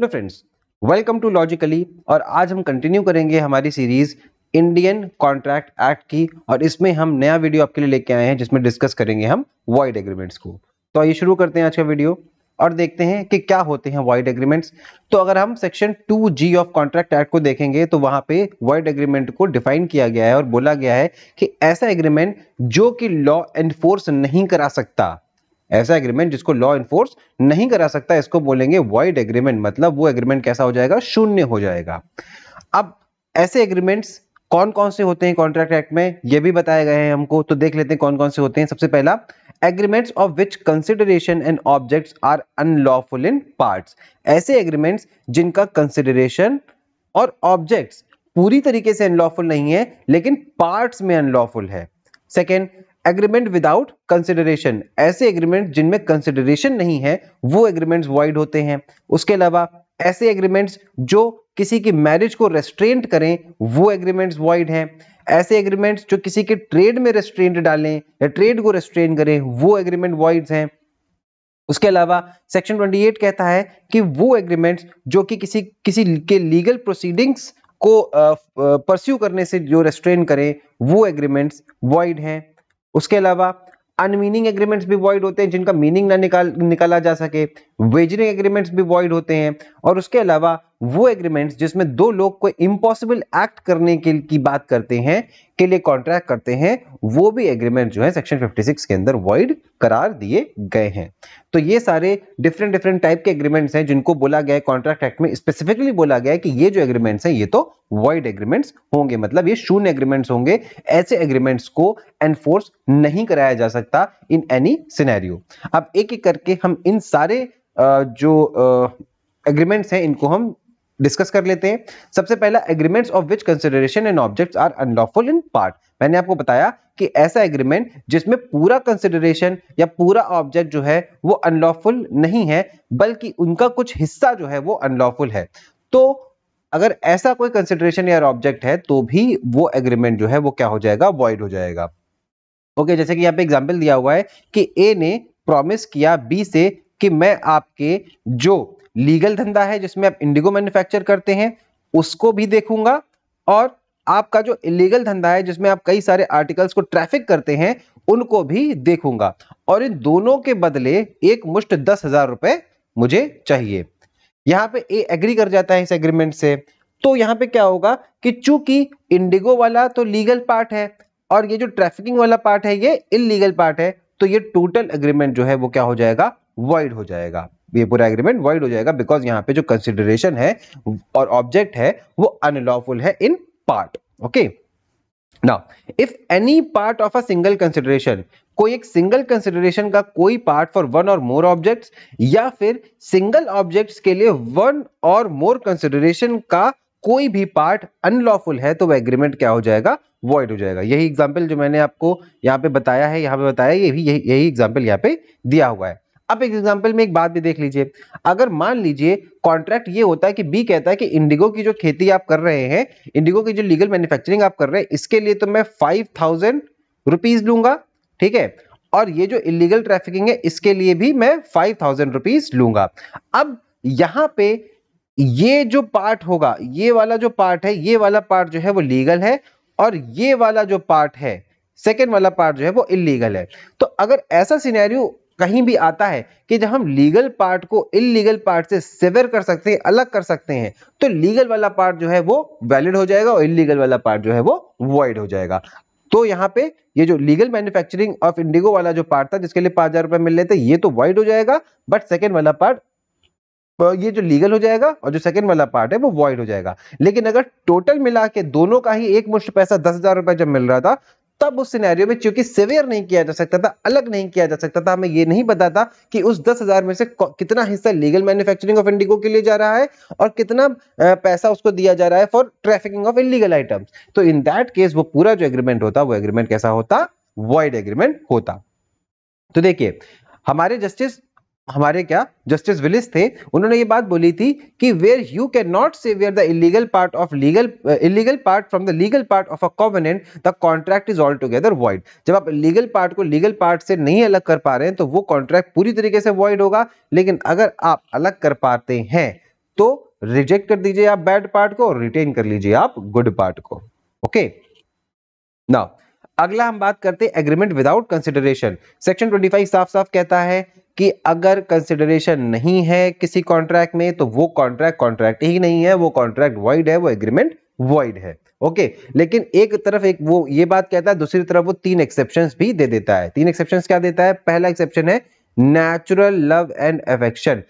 Hello friends welcome to logically और आज हम कंटिन्यू करेंगे हमारी सीरीज इंडियन कॉन्ट्रैक्ट एक्ट की और इसमें हम नया वीडियो आपके लिए लेके आए हैं जिसमें डिस्कस करेंगे हम वाइड एग्रीमेंट्स को तो आइए शुरू करते हैं आज का वीडियो और देखते हैं कि क्या होते हैं वाइड एग्रीमेंट्स तो अगर हम section two G of contract act को देखेंगे तो वहां पे वाइड एग्रीमेंट को डिफाइन किया गया है और बोला गया है कि ऐसा एग्रीमेंट जो कि लॉ एनफोर्स नहीं करा सकता ऐसा एग्रीमेंट जिसको लॉ इन्फोर्स नहीं करा सकता इसको बोलेंगे वाइड एग्रीमेंट मतलब वो एग्रीमेंट कैसा हो जाएगा शून्य हो जाएगा अब ऐसे एग्रीमेंट्स कौन कौन से होते हैं कॉन्ट्रैक्ट एक्ट में ये भी बताए गए हैं हमको तो देख लेते हैं कौन कौन से होते हैं सबसे पहला agreements of which consideration and objects are unlawful in parts ऐसे एग्रीमेंट्स जिनका कंसिडरेशन और ऑब्जेक्ट्स पूरी तरीके से अनलॉफुल नहीं है लेकिन पार्ट्स में अनलॉफुल है सेकेंड एग्रीमेंट विदाउट कंसिडरेशन ऐसे एग्रीमेंट जिनमें कंसिडरेशन नहीं है वो एग्रीमेंट्स वाइड होते हैं उसके अलावा ऐसे एग्रीमेंट्स जो किसी की मैरिज को रेस्ट्रेंट करें वो एग्रीमेंट्स वाइड हैं ऐसे एग्रीमेंट्स जो किसी के ट्रेड में रेस्ट्रेंट डालें या ट्रेड को रेस्ट्रेंट करें वो एग्रीमेंट वाइड हैं उसके अलावा सेक्शन 28 कहता है कि वो एग्रीमेंट्स जो कि किसी किसी के लीगल प्रोसीडिंग्स को परस्यू करने से जो रेस्ट्रेन करें वो एग्रीमेंट्स वाइड हैं उसके अलावा अनमीनिंग एग्रीमेंट्स भी वॉइड होते हैं जिनका मीनिंग ना निकाल निकाला जा सके वेजरिंग एग्रीमेंट्स भी वॉइड होते हैं और उसके अलावा वो एग्रीमेंट्स जिसमें दो लोग को इम्पॉसिबल एक्ट करने के की बात करते हैं के लिए कॉन्ट्रैक्ट करते हैं वो भी एग्रीमेंट जो है सेक्शन 56 के अंदर वॉइड करार दिए गए हैं तो ये सारे डिफरेंट डिफरेंट टाइप के एग्रीमेंट्स हैं जिनको बोला गया है कॉन्ट्रैक्ट एक्ट में स्पेसिफिकली बोला गया है कि ये जो एग्रीमेंट्स हैं ये तो वॉइड एग्रीमेंट्स होंगे मतलब ये शून्य एग्रीमेंट्स होंगे ऐसे एग्रीमेंट्स को एनफोर्स नहीं कराया जा सकता इन एनी सिनेरियो अब एक एक करके हम इन सारे जो एग्रीमेंट्स हैं इनको हम डिस्कस कर लेते हैं सबसे पहला agreements of which consideration and objects are unlawful in part मैंने आपको बताया कि ऐसा एग्रीमेंट जिसमें पूरा कंसिडरेशन या पूरा ऑब्जेक्ट जो है वो अनलॉफुल नहीं है बल्कि उनका कुछ हिस्सा जो है वो अनलॉफुल है तो अगर ऐसा कोई कंसिडरेशन या ऑब्जेक्ट है तो भी वो एग्रीमेंट जो है वो क्या हो जाएगा वॉइड हो जाएगा ओके okay, जैसे कि यहाँ पे एग्जाम्पल दिया हुआ है कि ए ने प्रॉमिस किया बी से कि मैं आपके जो लीगल धंधा है जिसमें आप इंडिगो मैन्युफैक्चर करते हैं उसको भी देखूंगा और आपका जो इलीगल धंधा है जिसमें आप कई सारे आर्टिकल्स को ट्रैफिक करते हैं उनको भी देखूंगा और इन दोनों के बदले एक मुश्त दस हजार रुपए मुझे चाहिए यहां पे ए एग्री कर जाता है इस एग्रीमेंट से तो यहां पे क्या होगा कि चूंकि इंडिगो वाला तो लीगल पार्ट है और ये जो ट्रैफिकिंग वाला पार्ट है ये इलीगल पार्ट है तो ये टोटल एग्रीमेंट जो है वो क्या हो जाएगा वाइड हो जाएगा ये पूरा एग्रीमेंट वाइड हो जाएगा बिकॉज यहाँ पे जो कंसिडरेशन है और ऑब्जेक्ट है वो अनलॉफुल है in part okay now if any part of a single consideration कोई एक सिंगल कंसिडरेशन का कोई पार्ट फॉर वन और मोर ऑब्जेक्ट्स या फिर सिंगल ऑब्जेक्ट्स के लिए वन और मोर कंसिडरेशन का कोई भी पार्ट अनलॉफुल है तो वह एग्रीमेंट क्या हो जाएगा वॉइड हो जाएगा यही एग्जाम्पल जो मैंने आपको यहाँ पे बताया है यहाँ पे बताया ये भी यही एग्जाम्पल यहाँ पे दिया हुआ है अब एक एग्जाम्पल में एक बात भी देख लीजिए अगर मान लीजिए कॉन्ट्रैक्ट ये होता है कि बी कहता है कि इंडिगो की जो खेती आप कर रहे हैं इंडिगो की जो लीगल मैन्युफैक्चरिंग आप कर रहे हैं इसके लिए तो मैं फाइव थाउजेंड रुपीज लूंगा ठीक है और ये जो इलीगल ट्रैफिकिंग है इसके लिए भी मैं फाइव थाउजेंड रुपीज लूंगा अब यहां पे ये जो पार्ट होगा ये वाला जो पार्ट है ये वाला पार्ट जो है वो लीगल है और ये वाला जो पार्ट है सेकेंड वाला पार्ट जो है वो इलीगल है तो अगर ऐसा सिनेरियो कहीं भी आता है कि जब हम लीगल पार्ट को इलीगल पार्ट से सेवर कर सकते हैं अलग कर सकते हैं तो लीगल वाला पार्ट जो है वो वैलिड हो जाएगा और इलीगल वाला पार्ट जो है वो वॉइड हो जाएगा तो यहाँ पे ये जो लीगल मैन्युफैक्चरिंग ऑफ इंडिगो वाला जो पार्ट था जिसके लिए पांच हजार रुपए मिल रहे थे ये तो वाइड हो जाएगा बट सेकेंड वाला पार्ट ये जो लीगल हो जाएगा और जो सेकंड वाला पार्ट है वो वॉइड हो जाएगा लेकिन अगर टोटल मिला के दोनों का ही एक मुश्त पैसा दस हजार रुपए जब मिल रहा था तब उस सिनेरियो में चूंकि सेवियर नहीं किया जा सकता था अलग नहीं किया जा सकता था हमें यह नहीं पता था कि उस दस हजार में से कितना हिस्सा लीगल मैन्युफैक्चरिंग ऑफ इंडिगो के लिए जा रहा है और कितना पैसा उसको दिया जा रहा है for trafficking of illegal items तो इन दैट केस वो पूरा जो एग्रीमेंट होता वो एग्रीमेंट कैसा होता वाइड एग्रीमेंट होता तो देखिए हमारे जस्टिस हमारे क्या जस्टिस विलिस थे उन्होंने ये बात बोली थी कि where you can not sever the illegal part of legal illegal part from the legal part of a covenant the contract is altogether void जब आप लीगल पार्ट को लीगल पार्ट से नहीं अलग कर पा रहे हैं तो वो कॉन्ट्रैक्ट पूरी तरीके से वॉइड होगा लेकिन अगर आप अलग कर पाते हैं तो रिजेक्ट कर दीजिए आप बैड पार्ट को और रिटेन कर लीजिए आप गुड पार्ट को ओके okay? नाउ अगला हम बात करते हैं एग्रीमेंट विदाउट कंसिडरेशन सेक्शन 25 साफ साफ कहता है कि अगर कंसिडरेशन नहीं है किसी कॉन्ट्रैक्ट में तो वो कॉन्ट्रैक्ट कॉन्ट्रैक्ट ही नहीं है वो कॉन्ट्रैक्ट वाइड है वो एग्रीमेंट वाइड है ओके okay, लेकिन एक तरफ एक वो ये बात कहता है दूसरी तरफ वो तीन एक्सेप्शन भी दे देता है तीन एक्सेप्शन क्या देता है पहला एक्सेप्शन है natural love and affection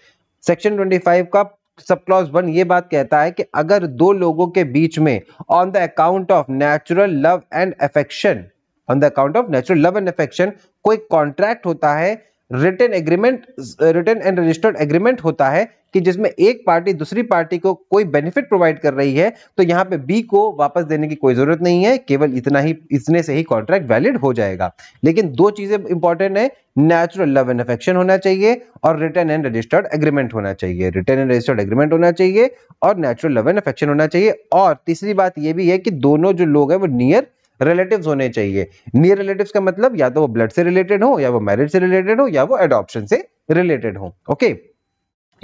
section 25 का सब क्लॉज वन ये बात कहता है कि अगर दो लोगों के बीच में on the account of natural love and affection on the account of natural love and affection कोई कॉन्ट्रैक्ट होता है written agreement written and registered agreement होता है कि जिसमें एक पार्टी दूसरी पार्टी को कोई बेनिफिट प्रोवाइड कर रही है तो यहाँ पे बी को वापस देने की कोई जरूरत नहीं है केवल इतना ही इतने से ही कॉन्ट्रैक्ट वैलिड हो जाएगा लेकिन दो चीजें इंपॉर्टेंट है नेचुरल लव एंड अफेक्शन होना चाहिए और रिटर्न एंड रजिस्टर्ड एग्रीमेंट होना चाहिए रिटर्न एंड रजिस्टर्ड एग्रीमेंट होना चाहिए और नेचुरल लव एंड अफेक्शन होना चाहिए और तीसरी बात यह भी है कि दोनों जो लोग हैं वो नियर रिलेटिव्स होने चाहिए नियर रिलेटिव्स का मतलब या तो वो ब्लड से रिलेटेड हो या वो मैरिज से रिलेटेड हो या वो एडॉप्शन से रिलेटेड हो ओके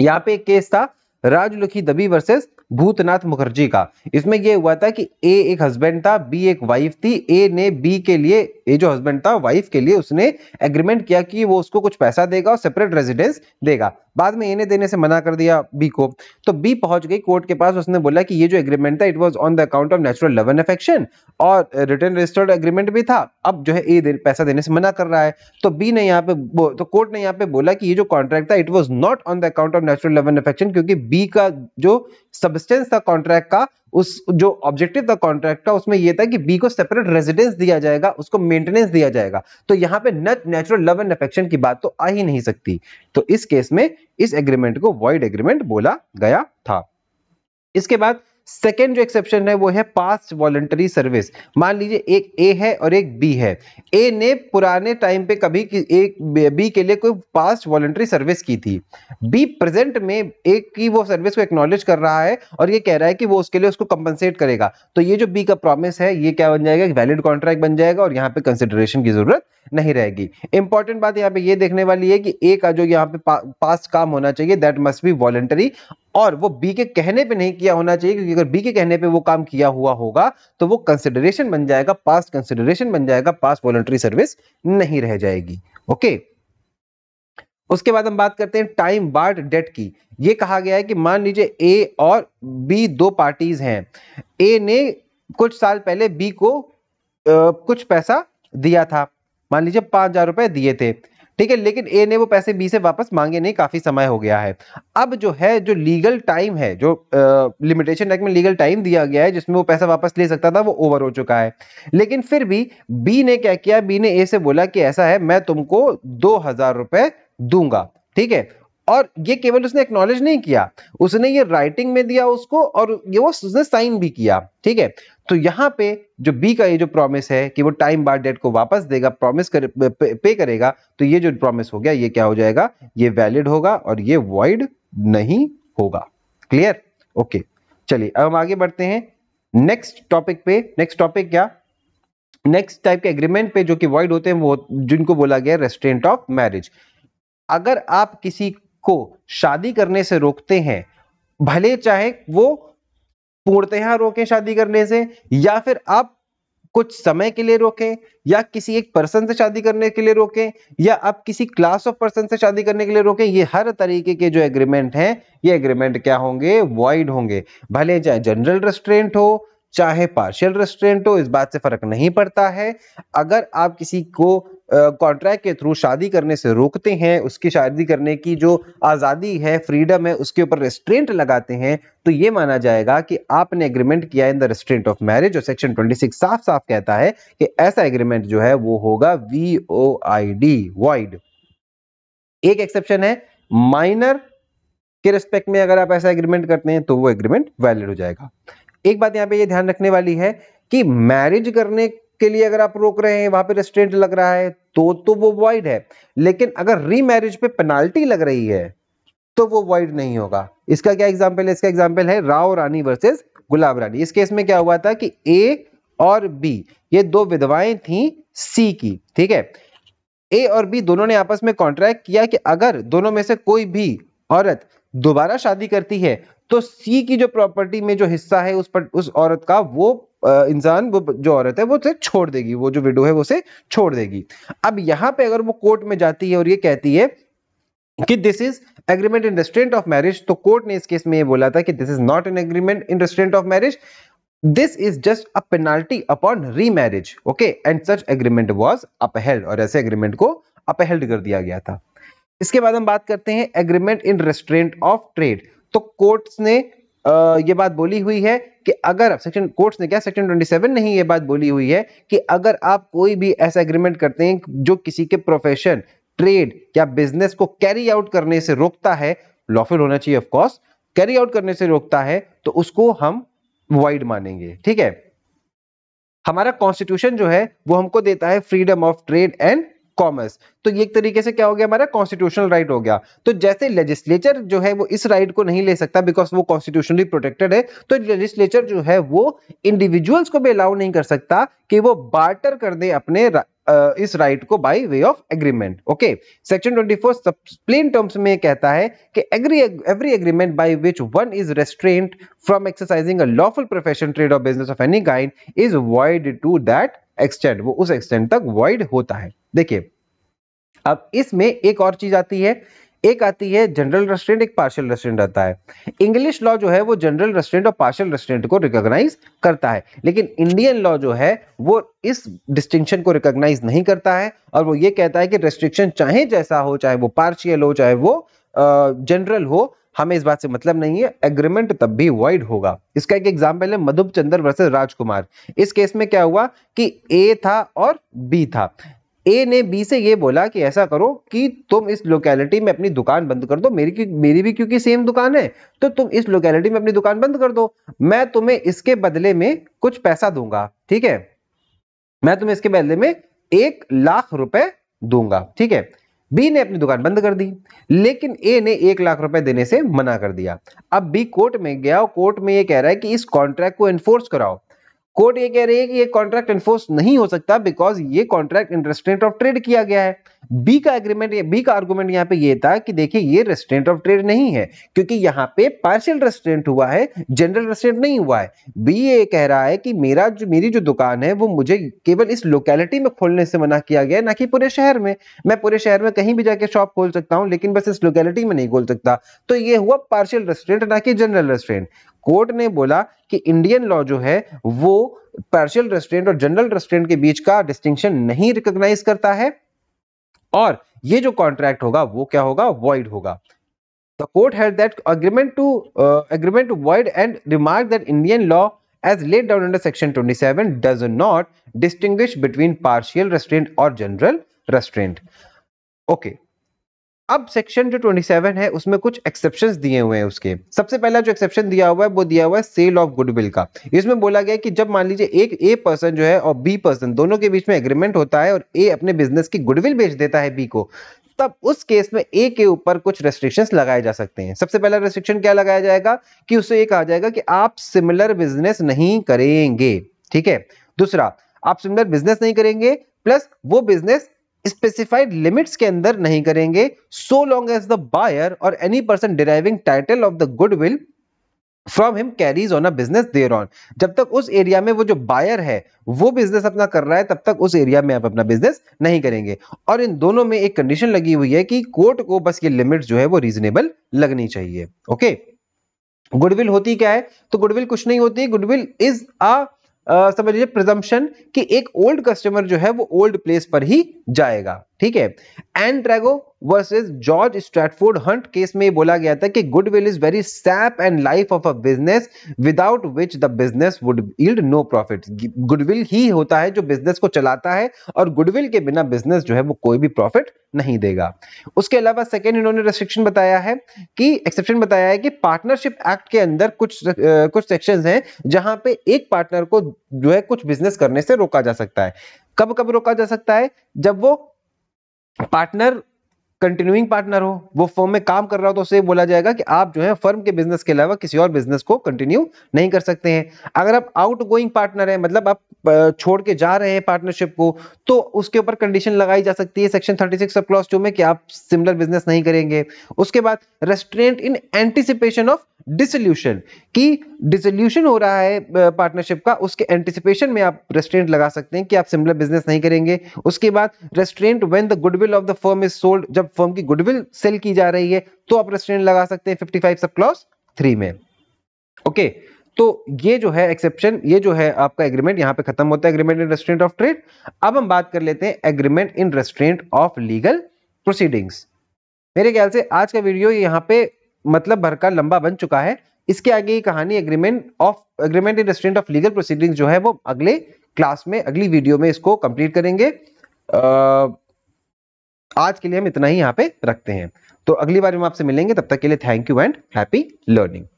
यहाँ पे एक केस था राजलुखी दबी वर्सेस भूतनाथ मुखर्जी का इसमें यह हुआ था कि ए एक हस्बैंड था बी एक वाइफ थी ए ने बी के लिए ए जो हस्बैंड था वाइफ के लिए उसने एग्रीमेंट किया कि वो उसको कुछ पैसा देगा और सेपरेट रेजिडेंस देगा बाद में ए ने देने से मना कर दिया बी को तो बी पहुंच गई कोर्ट के पास उसने बोला कि ये जो एग्रीमेंट था it was on the account of natural love and affection और रिटर्न रजिस्टर्ड एग्रीमेंट भी था अब जो है ए दे, पैसा देने से मना कर रहा है तो बी ने यहाँ पे तो कोर्ट ने यहाँ पे बोला कि ये जो कॉन्ट्रैक्ट था it was not on the account of natural love and affection क्योंकि बी का जो सब्सटेंस था कॉन्ट्रैक्ट का उस जो ऑब्जेक्टिव था कॉन्ट्रैक्ट का उसमें यह था कि बी को सेपरेट रेजिडेंस दिया जाएगा उसको मेंटेनेंस दिया जाएगा तो यहाँ पे not natural love and affection की बात तो आ ही नहीं सकती तो इस केस में इस एग्रीमेंट को वॉइड एग्रीमेंट बोला गया था इसके बाद सेकेंड जो एक्सेप्शन है वो है पास्ट वॉलेंटरी सर्विस मान लीजिए एक ए है और एक बी है ए ने पुराने टाइम पे कभी एक बी के लिए कोई पास्ट वॉलेंटरी सर्विस की थी बी प्रेजेंट में एक की वो सर्विस को एक्नोलेज कर रहा है और ये कह रहा है कि वो उसके लिए उसको कंपनसेट करेगा तो ये जो बी का प्रॉमिस है ये क्या बन जाएगा वैलिड कॉन्ट्रैक्ट बन जाएगा और यहाँ पे कंसिडरेशन की जरूरत नहीं रहेगी इंपॉर्टेंट बात यहाँ पे ये देखने वाली है कि ए का जो यहाँ पे पा, पास काम होना चाहिए दैट मस्ट बी वॉलेंटरी और वो बी के कहने पे नहीं किया होना चाहिए क्योंकि अगर बी के कहने पे वो काम किया हुआ होगा तो वो कंसिडरेशन बन जाएगा पास्ट कंसिडरेशन बन जाएगा पास्ट वॉलंटरी सर्विस नहीं रह जाएगी ओके उसके बाद हम बात करते हैं टाइम बार्ड डेट की ये कहा गया है कि मान लीजिए ए और बी दो पार्टीज हैं ए ने कुछ साल पहले बी को आ, कुछ पैसा दिया था मान लीजिए पांच हजार रुपए दिए थे ठीक है लेकिन ए ने वो पैसे बी से वापस मांगे नहीं काफी समय हो गया है अब जो है जो लीगल टाइम है जो लिमिटेशन एक्ट में लीगल टाइम दिया गया है जिसमें वो पैसा वापस ले सकता था वो ओवर हो चुका है लेकिन फिर भी बी ने क्या किया बी ने ए से बोला कि ऐसा है मैं तुमको दो हजार रुपए दूंगा ठीक है और ये केवल उसने एक्नोलेज नहीं किया उसने ये राइटिंग में दिया उसको और ये वो उसने साइन भी किया ठीक है तो यहाँ पे जो बी का ये जो प्रॉमिस है कि वो टाइम बार डेट को वापस देगा प्रॉमिस कर, पे, करेगा तो ये जो प्रॉमिस हो गया ये क्या हो जाएगा ये वैलिड होगा और ये वॉइड नहीं होगा क्लियर ओके चलिए अब हम आगे बढ़ते हैं नेक्स्ट टॉपिक पे नेक्स्ट टॉपिक क्या नेक्स्ट टाइप के एग्रीमेंट पे जो कि वॉइड होते हैं वो जिनको बोला गया रेस्टोरेंट ऑफ मैरिज अगर आप किसी को शादी करने से रोकते हैं भले चाहे वो पूर्णतया रोकें शादी करने से या फिर आप कुछ समय के लिए रोकें या किसी एक पर्सन से शादी करने के लिए रोकें या आप किसी क्लास ऑफ पर्सन से शादी करने के लिए रोकें ये हर तरीके के जो एग्रीमेंट हैं ये एग्रीमेंट क्या होंगे वॉइड होंगे भले चाहे जनरल रेस्टोरेंट हो चाहे पार्शियल रेस्टोरेंट हो इस बात से फर्क नहीं पड़ता है अगर आप किसी को कॉन्ट्रैक्ट के थ्रू शादी करने से रोकते हैं उसकी शादी करने की जो आज़ादी है फ्रीडम है उसके ऊपर रेस्ट्रेंट लगाते हैं तो ये माना जाएगा कि आपने एग्रीमेंट किया in the restraint of marriage और सेक्शन 26 साफ साफ कहता है कि ऐसा एग्रीमेंट जो है वो होगा V O I D void एक एक्सेप्शन है माइनर के रिस्पेक्ट में अगर आप ऐसा एग्रीमेंट करते हैं तो वो एग्रीमेंट वैलिड हो जाएगा एक बात यहाँ पे ये ध्यान रखने वाली है कि मैरिज करने के लिए अगर आप रोक रहे हैं वहां पे रेस्टोरेंट लग रहा है तो तो वो वॉइड है लेकिन अगर रीमैरिज पे पेनाल्टी लग रही है तो वो वॉइड नहीं होगा इसका क्या एग्जाम्पल है इसका एग्जाम्पल है राव रानी वर्सेज गुलाब रानी इस केस में क्या हुआ था कि ए और बी ये दो विधवाएं थी सी की ठीक है ए और बी दोनों ने आपस में कॉन्ट्रैक्ट किया कि अगर दोनों में से कोई भी औरत दोबारा शादी करती है तो सी की जो प्रॉपर्टी में जो हिस्सा है उस पर उस औरत का वो इंसान वो जो औरत है वो उसे छोड़ देगी वो जो विडो है वो उसे छोड़ देगी अब यहाँ पे अगर वो कोर्ट में जाती है और ये कहती है कि this is agreement in restraint of marriage तो कोर्ट ने इस केस में ये बोला था कि this is not an agreement in restraint of marriage this is just a penalty upon remarriage okay and such agreement was upheld और ऐसे एग्रीमेंट को अपहेल्ड कर दिया गया था इसके बाद हम बात करते हैं agreement in restraint of trade तो कोर्ट्स ने ये बात बोली हुई है कि अगर सेक्शन कोर्ट्स ने क्या सेक्शन 27 ने ही ये बात बोली हुई है कि अगर आप कोई भी ऐसा एग्रीमेंट करते हैं जो किसी के प्रोफेशन ट्रेड या बिजनेस को कैरी आउट करने से रोकता है लॉफिल होना चाहिए ऑफकोर्स कैरी आउट करने से रोकता है तो उसको हम वाइड मानेंगे ठीक है हमारा कॉन्स्टिट्यूशन जो है वो हमको देता है freedom of trade and commerce तो ये एक तरीके से क्या हो गया हमारा कॉन्स्टिट्यूशनल राइट हो गया तो जैसे लेजिस्लेचर जो है वो इस राइट को नहीं ले सकता बिकॉज वो कॉन्स्टिट्यूशनली प्रोटेक्टेड है तो लेजिस्लेचर जो है वो इंडिविजुअल्स को भी अलाउ नहीं कर सकता कि वो बार्टर कर दे अपने Uh, इस राइट को by way of agreement okay section 24 four plain terms में कहता है कि agree every agreement by which one is restraint from exercising a lawful profession trade और business of any kind is void to that extent वो उस extend तक void होता है देखिए अब इसमें एक और चीज आती है एक आती है जनरल रेस्टोरेंट एक पार्शियल रेस्टोरेंट आता है इंग्लिश लॉ जो है वो जनरल रेस्टोरेंट और पार्शियल रेस्टोरेंट को रिकॉग्नाइज करता है लेकिन इंडियन लॉ जो है वो इस डिस्टिंक्शन को रिकॉग्नाइज नहीं करता है और वो ये कहता है कि रेस्ट्रिक्शन चाहे जैसा हो चाहे वो पार्शियल हो चाहे वो जनरल uh, हो हमें इस बात से मतलब नहीं है एग्रीमेंट तब भी वाइड होगा इसका एक एग्जाम्पल है मधुब चंद्र वर्सेज राजकुमार इस केस में क्या हुआ कि ए था और बी था ए ने बी से ये बोला कि ऐसा करो कि तुम इस लोकेलिटी में अपनी दुकान बंद कर दो मेरी मेरी भी क्योंकि सेम दुकान है तो तुम इस लोकेलिटी में अपनी दुकान बंद कर दो मैं तुम्हें इसके बदले में कुछ पैसा दूंगा ठीक है मैं तुम्हें इसके बदले में एक लाख रुपए दूंगा ठीक है बी ने अपनी दुकान बंद कर दी लेकिन ए ने एक लाख रुपए देने से मना कर दिया अब बी कोर्ट में गया और कोर्ट में ये कह रहा है कि इस कॉन्ट्रैक्ट को एनफोर्स कराओ कोर्ट ये कह रही है कि ये कॉन्ट्रैक्ट एनफोर्स नहीं हो सकता बिकॉज ये कॉन्ट्रैक्ट इंटरेस्ट ऑफ ट्रेड किया गया है बी का एग्रीमेंट बी का आर्गुमेंट यहाँ पे ये था कि देखिए ये रेस्टेंट ऑफ ट्रेड नहीं है क्योंकि यहाँ पे पार्शियल रेस्टेंट हुआ है जनरल रेस्टेंट नहीं हुआ है बी ये कह रहा है कि मेरा जो मेरी जो दुकान है वो मुझे केवल इस लोकेलिटी में खोलने से मना किया गया ना कि पूरे शहर में मैं पूरे शहर में कहीं भी जाके शॉप खोल सकता हूँ लेकिन बस इस लोकेलिटी में नहीं खोल सकता तो ये हुआ पार्शियल रेस्टोरेंट ना कि जनरल रेस्टोरेंट कोर्ट ने बोला कि इंडियन लॉ जो है वो पार्शियल रेस्टोरेंट और जनरल रेस्टोरेंट के बीच का डिस्टिंक्शन नहीं रिकॉग्नाइज करता है और ये जो कॉन्ट्रैक्ट होगा वो क्या होगा वॉइड होगा the court held that agreement to agreement to void and remark that Indian law as laid down under section twenty seven does not distinguish between partial restraint और जनरल रेस्ट्रेंट ओके अब section जो 27 है उसमें कुछ exception दिए हुए हैं उसके सबसे पहला जो एक्सेप्शन दिया हुआ है वो दिया हुआ है सेल ऑफ गुडविल का इसमें बोला गया कि जब मान लीजिए एक ए पर्सन जो है और बी पर्सन दोनों के बीच में एग्रीमेंट होता है और ए अपने बिजनेस की गुडविल बेच देता है बी को तब उस केस में ए के ऊपर कुछ रेस्ट्रिक्शन लगाए जा सकते हैं सबसे पहला रेस्ट्रिक्शन क्या लगाया जाएगा कि उसे ये कहा जाएगा कि आप सिमिलर बिजनेस नहीं करेंगे ठीक है दूसरा आप सिमिलर बिजनेस नहीं करेंगे प्लस वो बिजनेस स्पेसिफाइड लिमिट्स के अंदर नहीं करेंगे so long as the buyer और any person deriving title of the goodwill from him carries on a business there on जब तक उस एरिया में वो जो बायर है वो बिजनेस अपना कर रहा है तब तक उस एरिया में आप अपना बिजनेस नहीं करेंगे और इन दोनों में एक कंडीशन लगी हुई है कि कोर्ट को बस ये लिमिट जो है वो रीजनेबल लगनी चाहिए ओके okay? गुडविल होती क्या है तो गुडविल कुछ नहीं होती गुडविल इज अ समझ लीजिए प्रिजम्पन कि एक ओल्ड कस्टमर जो है वो ओल्ड प्लेस पर ही जाएगा ठीक है and Trego versus George Stratford Hunt case में बोला गया था कि goodwill is very sap and life of a business without which the business would yield no profit goodwill ही होता है जो बिजनेस को चलाता है और गुडविल के बिना बिजनेस जो है वो कोई भी प्रॉफिट नहीं देगा उसके अलावा सेकेंड इन्होंने रेस्ट्रिक्शन बताया है कि एक्सेप्शन बताया है कि पार्टनरशिप एक्ट के अंदर कुछ uh, कुछ सेक्शन हैं जहां पे एक पार्टनर को जो है कुछ बिजनेस करने से रोका जा सकता है कब कब रोका जा सकता है जब वो पार्टनर कंटिन्यूइंग पार्टनर हो वो फर्म में काम कर रहा हो तो उसे बोला जाएगा कि आप जो है फर्म के बिजनेस के अलावा किसी और बिजनेस को कंटिन्यू नहीं कर सकते हैं अगर आप आउट गोइंग पार्टनर है मतलब आप छोड़ के जा रहे हैं पार्टनरशिप को तो उसके ऊपर कंडीशन लगाई जा सकती है section thirty six clause two में कि आप सिमिलर बिजनेस नहीं करेंगे उसके बाद restraint in anticipation of dissolution कि डिसोल्यूशन हो रहा है पार्टनरशिप का उसके एंटिसिपेशन में आप रेस्ट्रेंट लगा सकते हैं कि आप सिमिलर बिजनेस नहीं करेंगे उसके बाद restraint when the goodwill of the firm is sold जब फर्म की गुडविल सेल की जा रही है तो आप रेस्ट्रेंट लगा सकते हैं फिफ्टी सब क्लॉज थ्री में ओके okay, तो ये जो है एक्सेप्शन ये जो है आपका एग्रीमेंट यहां पे खत्म होता है agreement in restraint of trade अब हम बात कर लेते हैं agreement in restraint of legal proceedings मेरे ख्याल से आज का वीडियो यहां पे मतलब भर का लंबा बन चुका है इसके आगे ये कहानी agreement of agreement in restraint of legal proceeding जो है वो अगले क्लास में अगली वीडियो में इसको कंप्लीट करेंगे आज के लिए हम इतना ही यहाँ पे रखते हैं तो अगली बार हम आपसे मिलेंगे तब तक के लिए thank you and happy learning